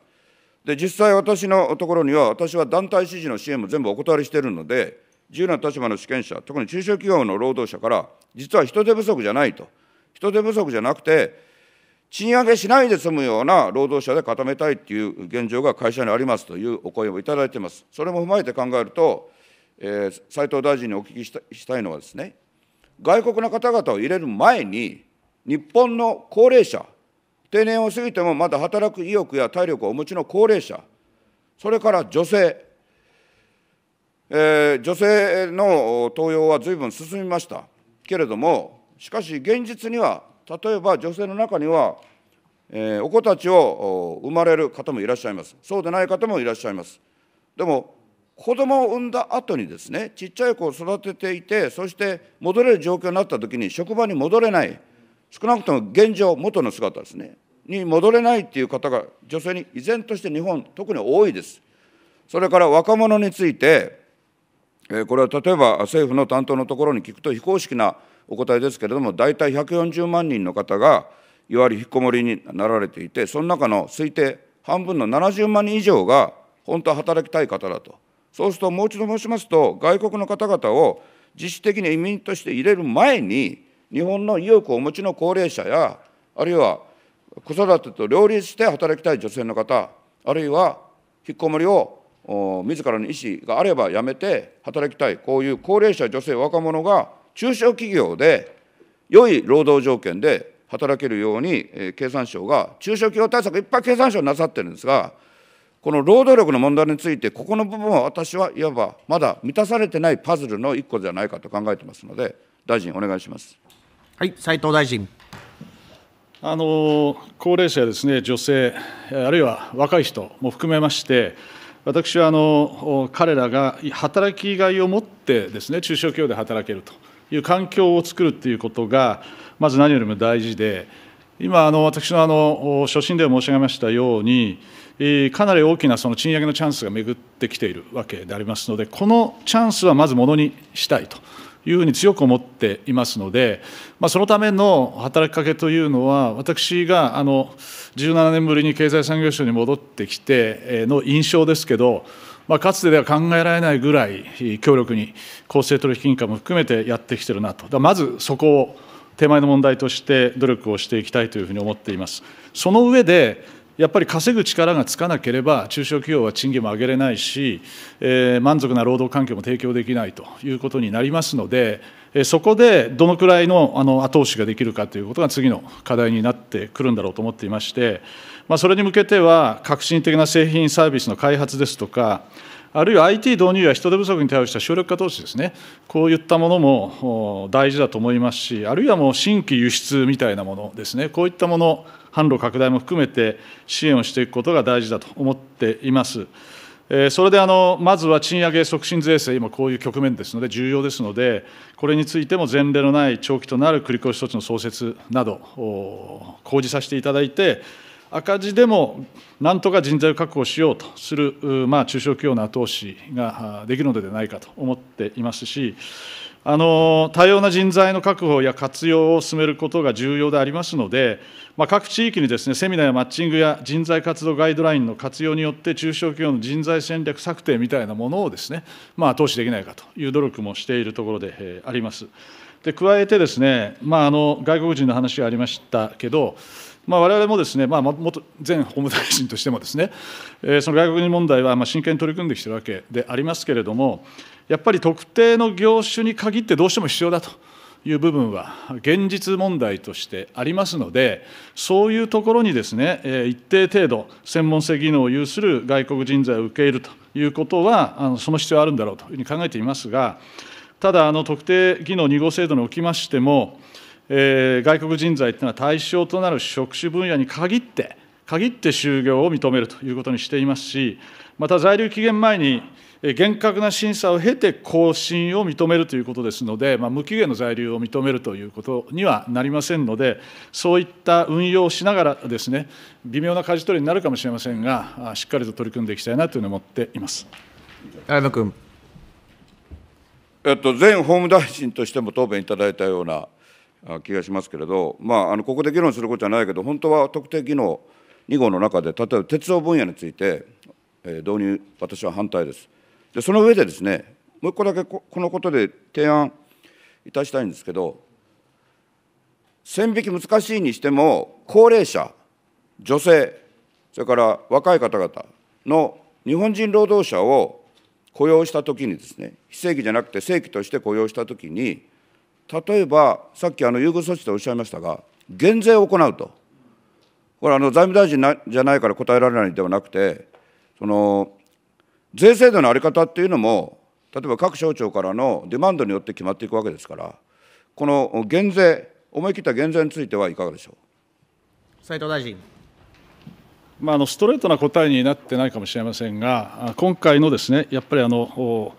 で実際私のところには、私は団体支持の支援も全部お断りしているので、自由な立場の主権者、特に中小企業の労働者から、実は人手不足じゃないと、人手不足じゃなくて、賃上げしないで済むような労働者で固めたいという現状が会社にありますというお声をいただいています。それも踏まえて考えると、えー、斉藤大臣にお聞きしたいのはですね、外国の方々を入れる前に、日本の高齢者、定年を過ぎてもまだ働く意欲や体力をお持ちの高齢者、それから女性、えー、女性の登用はずいぶん進みましたけれども、しかし現実には、例えば女性の中には、えー、お子たちを生まれる方もいらっしゃいます、そうでない方もいらっしゃいます。でも子供を産んだ後にですね、ちっちゃい子を育てていて、そして戻れる状況になったときに職場に戻れない、少なくとも現状、元の姿ですね、に戻れないっていう方が、女性に依然として日本、特に多いです。それから若者について、これは例えば政府の担当のところに聞くと、非公式なお答えですけれども、大体140万人の方が、いわゆる引きこもりになられていて、その中の推定、半分の70万人以上が、本当は働きたい方だと。そうすると、もう一度申しますと、外国の方々を自主的に移民として入れる前に、日本の意欲をお持ちの高齢者や、あるいは子育てと両立して働きたい女性の方、あるいは引きこもりを自らの意思があればやめて働きたい、こういう高齢者、女性、若者が中小企業で良い労働条件で働けるように、え経産省が中小企業対策、いっぱい経産省なさってるんですが、この労働力の問題について、ここの部分は私はいわばまだ満たされてないパズルの一個ではないかと考えてますので、大臣、お願いします。はい斉藤大臣あの高齢者やです、ね、女性、あるいは若い人も含めまして、私はあの彼らが働きがいを持ってです、ね、中小企業で働けるという環境を作るということが、まず何よりも大事で、今、あの私のあの初心で申し上げましたように、かなり大きなその賃上げのチャンスが巡ってきているわけでありますので、このチャンスはまずものにしたいと。いうふうに強く思っていますので、まあ、そのための働きかけというのは、私があの17年ぶりに経済産業省に戻ってきての印象ですけど、まあ、かつてでは考えられないぐらい強力に公正取引委員会も含めてやってきてるなと、まずそこを手前の問題として努力をしていきたいというふうに思っています。その上でやっぱり稼ぐ力がつかなければ、中小企業は賃金も上げれないし、えー、満足な労働環境も提供できないということになりますので、そこでどのくらいのあの後押しができるかということが次の課題になってくるんだろうと思っていまして、まあ、それに向けては、革新的な製品サービスの開発ですとか、あるいは IT 導入や人手不足に対応した省力化投資ですね、こういったものも大事だと思いますし、あるいはもう新規輸出みたいなものですね、こういったもの、販路拡大も含めて支援をしていくことが大事だと思っています。それであのまずは賃上げ促進税制、今こういう局面ですので、重要ですので、これについても前例のない長期となる繰り越し措置の創設など、講じさせていただいて、赤字でもなんとか人材を確保しようとする、まあ、中小企業の後押しができるのではないかと思っていますし、あの多様な人材の確保や活用を進めることが重要でありますので、まあ、各地域にです、ね、セミナーやマッチングや人材活動ガイドラインの活用によって、中小企業の人材戦略策定みたいなものをですね、まあ、投資できないかという努力もしているところであります。で加えてですねまあ、あの、外国人の話がありましたけど、まあ、我々もですね、まあ、元前法務大臣としてもですね、えー、その外国人問題はまあ真剣に取り組んできているわけでありますけれども、やっぱり特定の業種に限ってどうしても必要だと。いう部分は現実問題としてありますので、そういうところにですね、一定程度、専門性技能を有する外国人材を受け入れるということは、その必要あるんだろうというふうに考えていますが、ただ、特定技能2号制度におきましても、えー、外国人材というのは対象となる職種分野に限って、限って就業を認めるということにしていますし、また在留期限前に厳格な審査を経て更新を認めるということですので、まあ、無期限の在留を認めるということにはなりませんので、そういった運用をしながらですね、微妙な舵取りになるかもしれませんが、しっかりと取り組んでいきたいなというふうに思っています。綾野君。えっと、前法務大臣としても答弁いただいたような気がしますけれど、まあ、あのここで議論することじゃないけど、本当は特定技能2号の中で、例えば鉄道分野について、えー、導入、私は反対です。で、その上でですね、もう1個だけこのことで提案いたしたいんですけど、線引き難しいにしても、高齢者、女性、それから若い方々の日本人労働者を雇用したときにですね、非正規じゃなくて正規として雇用したときに、例えば、さっきあの優遇措置とおっしゃいましたが、減税を行うと、これ、あの財務大臣なじゃないから答えられないではなくて、その税制度の在り方っていうのも、例えば各省庁からのデマンドによって決まっていくわけですから、この減税、思い切った減税についてはいかがでしょう斉藤大臣。まあ、あのストレートな答えになってないかもしれませんが、今回のですねやっぱりあの、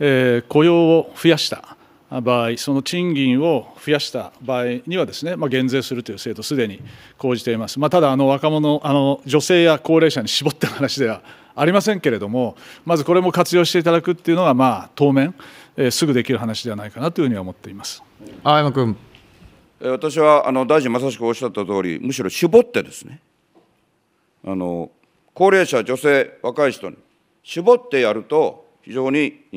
えー、雇用を増やした。場合、その賃金を増やした場合にはですね、まあ、減税するという制度、すでに講じています。まあ、ただ、あの若者、あの女性や高齢者に絞った話ではありませんけれども、まずこれも活用していただくっていうのは、まあ、当面、えー、すぐできる話ではないかなというふうには思っています。青山君。私はあの大臣、まさしくおっしゃった通り、むしろ絞ってですね、あの高齢者、女性、若い人に絞ってやると、非常に、え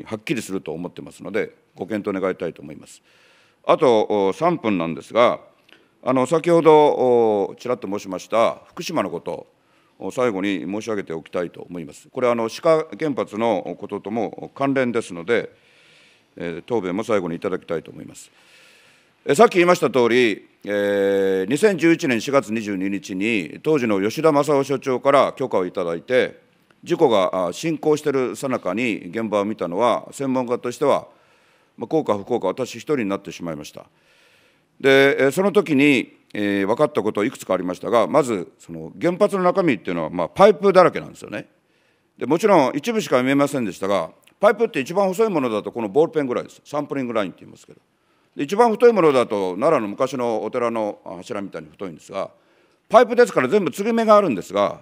ー、はっきりすると思ってますので、ご検討願いたいと思います。あと3分なんですが、あの先ほどちらっと申しました福島のことを最後に申し上げておきたいと思います。これはあの志賀原発のこととも関連ですので、答弁も最後にいただきたいと思います。さっき言いましたとおり、2011年4月22日に、当時の吉田正夫所長から許可をいただいて、事故が進行しているさなかに現場を見たのは、専門家としてはまあ、幸か不幸か私一人になってしまいました。でその時に、えー、分かったこといくつかありましたがまずその原発の中身っていうのは、まあ、パイプだらけなんですよねでもちろん一部しか見えませんでしたがパイプって一番細いものだとこのボールペンぐらいですサンプリングラインって言いますけどで一番太いものだと奈良の昔のお寺の柱みたいに太いんですがパイプですから全部継ぎ目があるんですが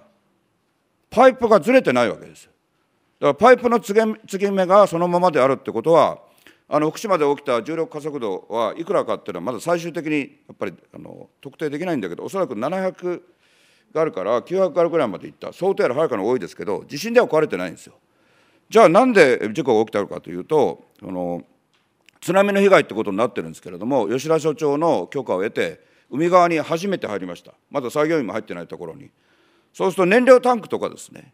パイプがずれてないわけですだからパイプの継ぎ目がそのままであるってことはあの福島で起きた重力加速度はいくらかっていうのはまだ最終的にやっぱりあの特定できないんだけどおそらく700があるから900ガルぐらいまでいった相当よりはるかに多いですけど地震では壊れてないんですよ。じゃあなんで事故が起きたのかというとあの津波の被害ってことになってるんですけれども吉田所長の許可を得て海側に初めて入りましたまだ作業員も入ってないところにそうすると燃料タンクとかですね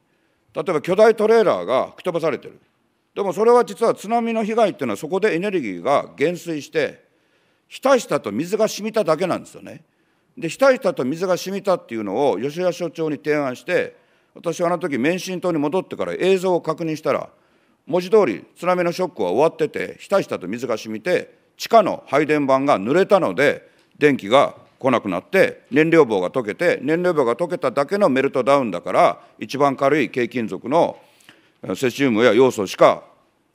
例えば巨大トレーラーが吹き飛ばされてるでもそれは実は津波の被害っていうのはそこでエネルギーが減衰して浸したと水が染みただけなんですよね。で浸したと水が染みたっていうのを吉田所長に提案して私はあの時免震島に戻ってから映像を確認したら文字通り津波のショックは終わってて浸したと水が染みて地下の配電盤が濡れたので電気が来なくなって燃料棒が溶けて燃料棒が溶けただけのメルトダウンだから一番軽い軽金属のセシウムや要素しか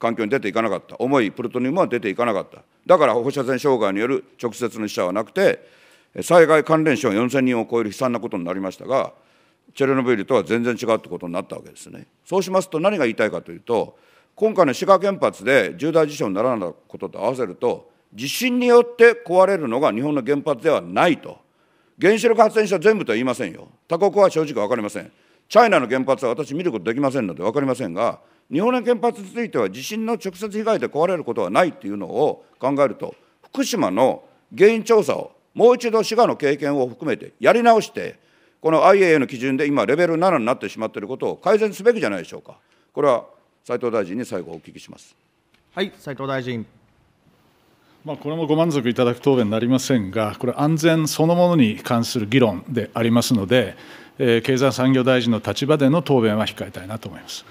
環境に出ていかなかった重いプルトニウムは出ていかなかっただから放射線障害による直接の死者はなくて災害関連死は4000人を超える悲惨なことになりましたがチェルノブイリとは全然違うってことになったわけですねそうしますと何が言いたいかというと今回の滋賀原発で重大事象にならなかったことと合わせると地震によって壊れるのが日本の原発ではないと原子力発電所全部とは言いませんよ他国は正直分かりませんチャイナの原発は私見ることできませんので分かりませんが日本の原発については地震の直接被害で壊れることはないというのを考えると、福島の原因調査をもう一度滋賀の経験を含めてやり直して、この IAEA の基準で今、レベル7になってしまっていることを改善すべきじゃないでしょうか。これは斉藤大臣に最後お聞きします。はい、斉藤大臣。まあ、これもご満足いただく答弁になりませんが、これ、安全そのものに関する議論でありますので、え経済産業大臣の立場での答弁は控えたいなと思います。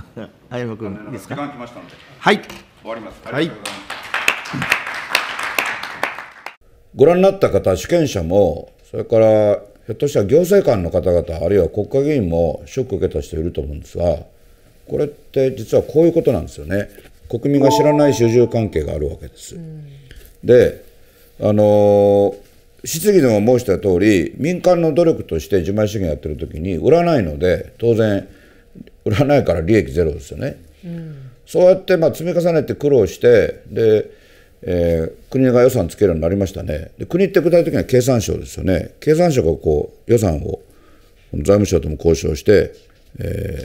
歩夢君いいですか。はい。終わります。はい。ご覧になった方、主権者も、それからひょっとしたら行政官の方々、あるいは国会議員もショックを受けた人いると思うんですが、これって実はこういうことなんですよね。国民が知らない主従関係があるわけです。で、あの質疑でも申した通り、民間の努力として自前主義やってるときに、売らないので、当然、売らないから利益ゼロですよね。うん、そうやってまあ積み重ねて苦労してで、えー、国が予算つけるようになりましたねで国って具体的には経産省ですよね経産省がこう予算を財務省とも交渉して、え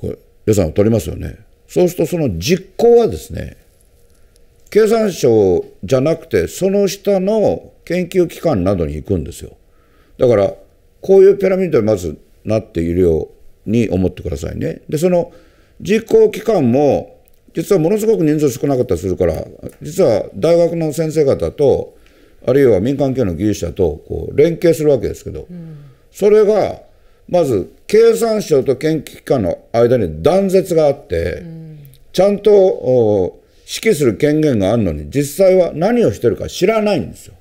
ー、こ予算を取りますよねそうするとその実行はですね経産省じゃなくてその下の研究機関などに行くんですよだからこういうピラミッドにまずなっているように思ってくださいね。で、その実行期間も、実はものすごく人数少なかったりするから、実は大学の先生方と、あるいは民間系の技術者とこう連携するわけですけど、うん、それが、まず経産省と研究機関の間に断絶があって、ちゃんと指揮する権限があるのに、実際は何をしてるか知らないんですよ。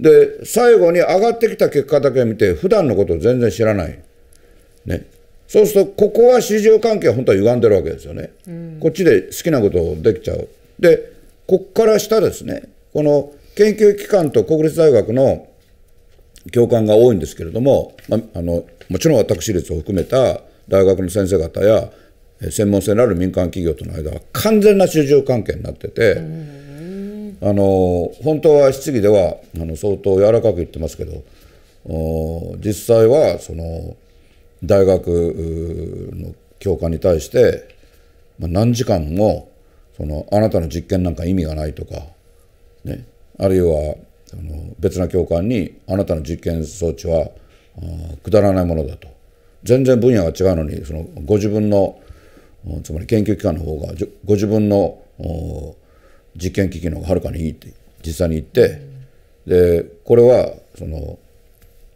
で、最後に上がってきた結果だけ見て、普段のことを全然知らない。ね、そうすると、ここは市場関係は本当は歪んでるわけですよね、うん、こっちで好きなことできちゃう、で、ここから下ですね、この研究機関と国立大学の教官が多いんですけれども、まあのもちろん私立を含めた大学の先生方や、専門性のある民間企業との間は完全な市場関係になってて、あの本当は質疑ではあの相当柔らかく言ってますけど実際はその大学の教官に対して、まあ、何時間もそのあなたの実験なんか意味がないとか、ね、あるいはあの別な教官にあなたの実験装置はくだらないものだと全然分野が違うのにそのご自分のつまり研究機関の方がご自分の実験機器の方がはるかにいいって実際に言って、でこれはその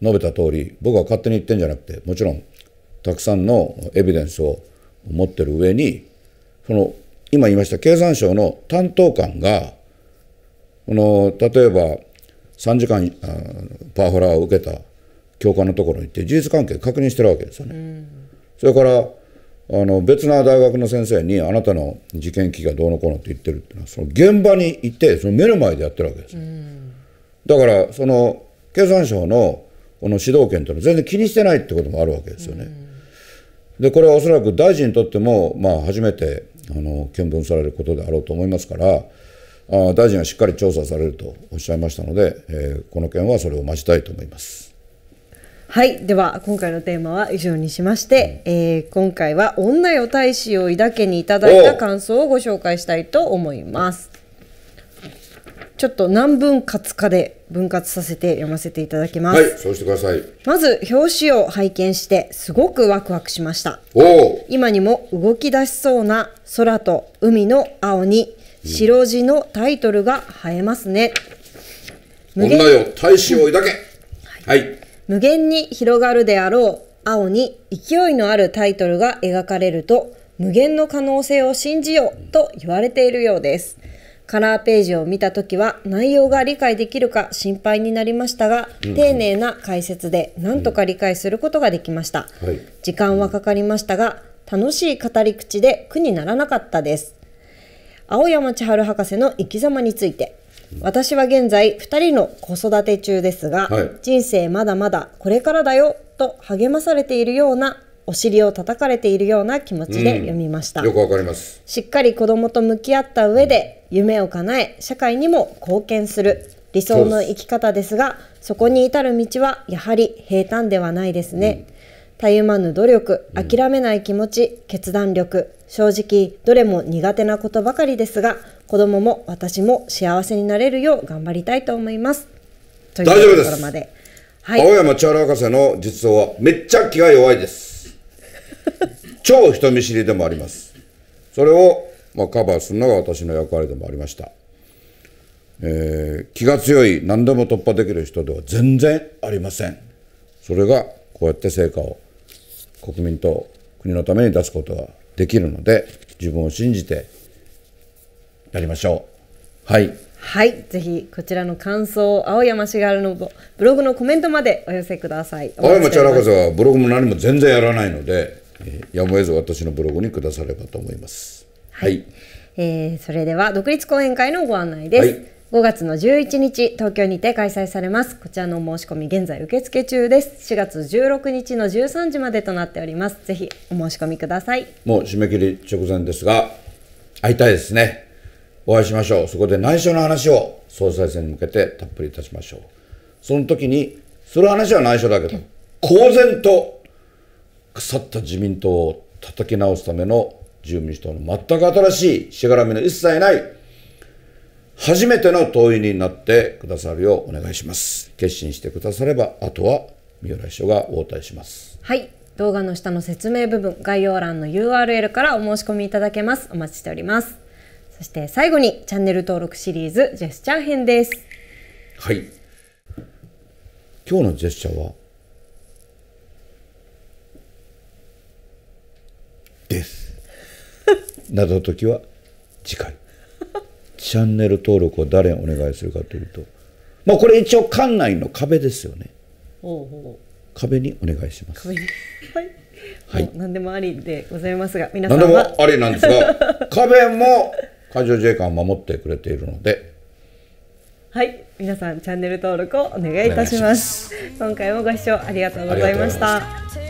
述べた通り僕は勝手に言ってんじゃなくてもちろんたくさんのエビデンスを持ってる上にその今言いました経産省の担当官がこの例えば3時間パワハラを受けた教官のところに行って事実関係確認してるわけですよね。うん、それからあの別な大学の先生にあなたの受験期がどうのこうのって言ってるっていうのはその現場にいてその目の前でやってるわけです、うん、だからその経産省のこの指導権ていうのは全然気にしてないってこともあるわけですよね。うんでこれはおそらく大臣にとっても、まあ、初めてあの見聞されることであろうと思いますからあ大臣はしっかり調査されるとおっしゃいましたので、えー、この件はそれを待ちたいと思います。はいでは今回のテーマは以上にしまして、うん、えー、今回は「女よ大使を抱け」にいただいた感想をご紹介したいと思います。ちょっと何分割かで分割させて読ませていただきます。はい、そうしてください。まず表紙を拝見してすごくワクワクしました。今にも動き出しそうな空と海の青に白地のタイトルが映えますね。うん、無女よ大志を抱け、うんはい、はい。無限に広がるであろう青に勢いのあるタイトルが描かれると無限の可能性を信じようと言われているようです。カラーページを見た時は内容が理解できるか心配になりましたが、うん丁寧な解説で何とか理解することができました、時間はかかりましたが楽しい語り口で苦にならなかったです青山千春博士の生き様について私は現在2人の子育て中ですが、はい、人生まだまだこれからだよと励まされているようなお尻を叩かれているような気持ちで読みました、うん、よくわかりますしっかり子供と向き合った上で夢を叶え社会にも貢献する理想の生き方ですがそこに至る道はやはり平坦ではないですね、うんたゆまぬ努力、諦めない気持ち、うん、決断力、正直、どれも苦手なことばかりですが、子供も私も幸せになれるよう頑張りたいと思います。というこで。す、はい、青山千原博士の実装はめっちゃ気が弱いです。超人見知りでもあります。それを、まあ、カバーするのが私の役割でもありました。えー、気が強い何でも突破できる人では全然ありませんそれがこうやって成果を国民と国のために出すことができるので自分を信じてやりましょうはいはいぜひこちらの感想を青山しがるのブログのコメントまでお寄せください青山ちはブログも何も全然やらないのでえー、やむを得ず私のブログにくださればと思います。はい、はい、えー、それでは独立講演会のご案内です。はい、5月の11日東京にて開催されますこちらの申し込み現在受付中です4月16日の13時までとなっておりますぜひお申し込みくださいもう締め切り直前ですが会いたいですねお会いしましょうそこで内緒の話を総裁選に向けてたっぷりいたしましょうその時にその話は内緒だけど公然と腐った自民党を叩き直すための自由民主党の全く新しいしがらみの一切ない初めての党員になってくださるようお願いします決心してくださればあとは三浦秘書が応対しますはい動画の下の説明部分概要欄の URL からお申し込みいただけますお待ちしておりますそして最後にチャンネル登録シリーズジェスチャー編ですはい今日のジェスチャーはです。謎解きは次回。チャンネル登録を誰にお願いするかというと、まあこれ一応館内の壁ですよね。おうおう壁にお願いします。はい。はい。何でもありでございますが、皆さん何でもありなんですが、壁も海上自衛官を守ってくれているので。はい。皆さんチャンネル登録をお願いいたします。今回もご視聴ありがとうございました。